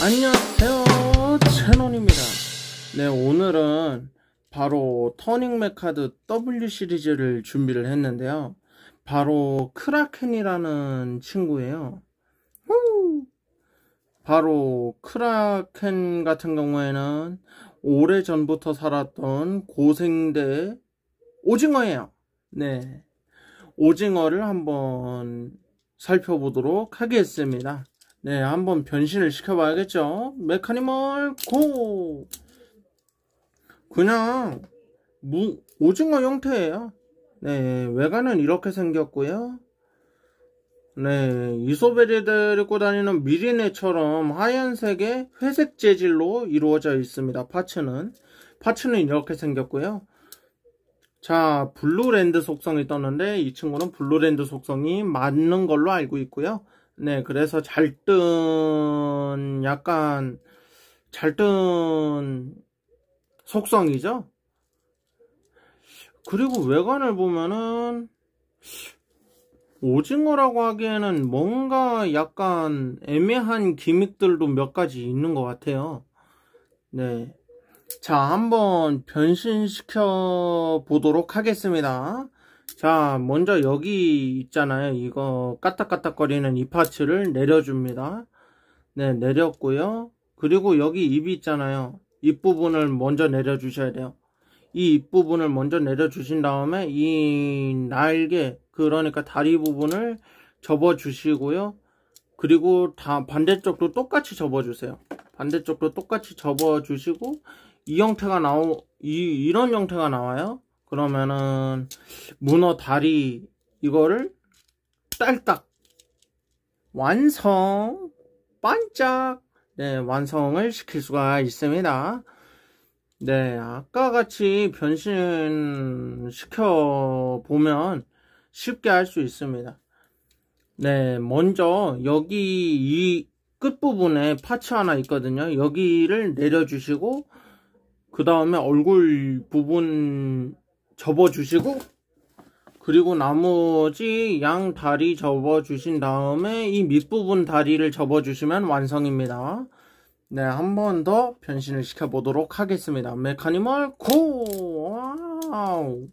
안녕하세요 채논입니다 네 오늘은 바로 터닝메 카드 W 시리즈를 준비를 했는데요 바로 크라켄이라는 친구예요 바로 크라켄 같은 경우에는 오래전부터 살았던 고생대 오징어예요 네 오징어를 한번 살펴보도록 하겠습니다 네, 한번 변신을 시켜봐야겠죠. 메카니멀 고! 그냥 무, 오징어 형태예요. 네, 외관은 이렇게 생겼고요. 네, 이소베리들 입고 다니는 미리네처럼 하얀색의 회색 재질로 이루어져 있습니다. 파츠는. 파츠는 이렇게 생겼고요. 자, 블루랜드 속성이 떴는데 이 친구는 블루랜드 속성이 맞는 걸로 알고 있고요. 네, 그래서 잘 뜬 약간 잘 뜬 속성이죠. 그리고 외관을 보면은 오징어라고 하기에는 뭔가 약간 애매한 기믹들도 몇 가지 있는 것 같아요. 네. 자, 한번 변신시켜 보도록 하겠습니다. 자 먼저 여기 있잖아요 이거 까딱까딱거리는 이 파츠를 내려줍니다 네 내렸고요 그리고 여기 입이 있잖아요 입 부분을 먼저 내려 주셔야 돼요 이 입 부분을 먼저 내려 주신 다음에 이 날개 그러니까 다리 부분을 접어 주시고요 그리고 다 반대쪽도 똑같이 접어 주세요 반대쪽도 똑같이 접어 주시고 이 형태가 나오 이, 이런 형태가 나와요 그러면은 문어 다리 이거를 딸딱 완성 반짝 네 완성을 시킬 수가 있습니다 네 아까 같이 변신 시켜 보면 쉽게 할 수 있습니다 네 먼저 여기 이 끝부분에 파츠 하나 있거든요 여기를 내려주시고 그 다음에 얼굴 부분 접어주시고 그리고 나머지 양 다리 접어주신 다음에 이 밑부분 다리를 접어주시면 완성입니다. 네, 한 번 더 변신을 시켜보도록 하겠습니다. 메카니멀 코! 와우!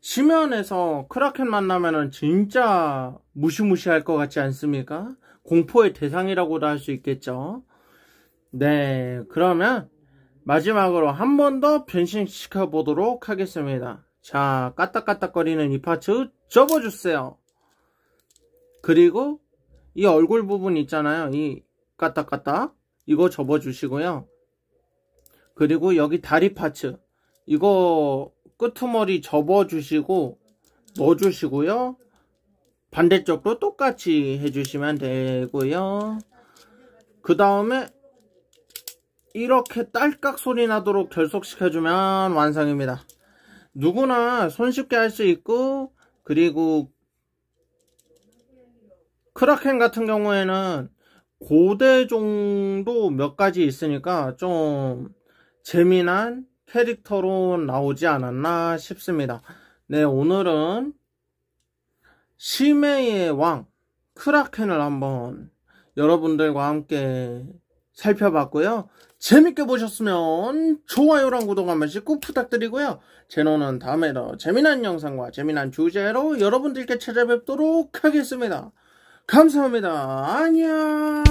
시면에서 크라켄 만나면은 진짜 무시무시할 것 같지 않습니까? 공포의 대상이라고도 할 수 있겠죠. 네, 그러면 마지막으로 한 번 더 변신시켜 보도록 하겠습니다 자 까딱까딱거리는 이 파츠 접어주세요 그리고 이 얼굴 부분 있잖아요 이 까딱까딱 이거 접어주시고요 그리고 여기 다리 파츠 이거 끄트머리 접어주시고 넣어주시고요 반대쪽도 똑같이 해주시면 되고요 그 다음에 이렇게 딸깍 소리 나도록 결속시켜주면 완성입니다. 누구나 손쉽게 할 수 있고 그리고 크라켄 같은 경우에는 고대종도 몇 가지 있으니까 좀 재미난 캐릭터로 나오지 않았나 싶습니다. 네 오늘은 심해의 왕 크라켄을 한번 여러분들과 함께 살펴봤고요. 재밌게 보셨으면 좋아요랑 구독 한 번씩 꼭 부탁드리고요. 제노는 다음에 더 재미난 영상과 재미난 주제로 여러분들께 찾아뵙도록 하겠습니다. 감사합니다. 안녕.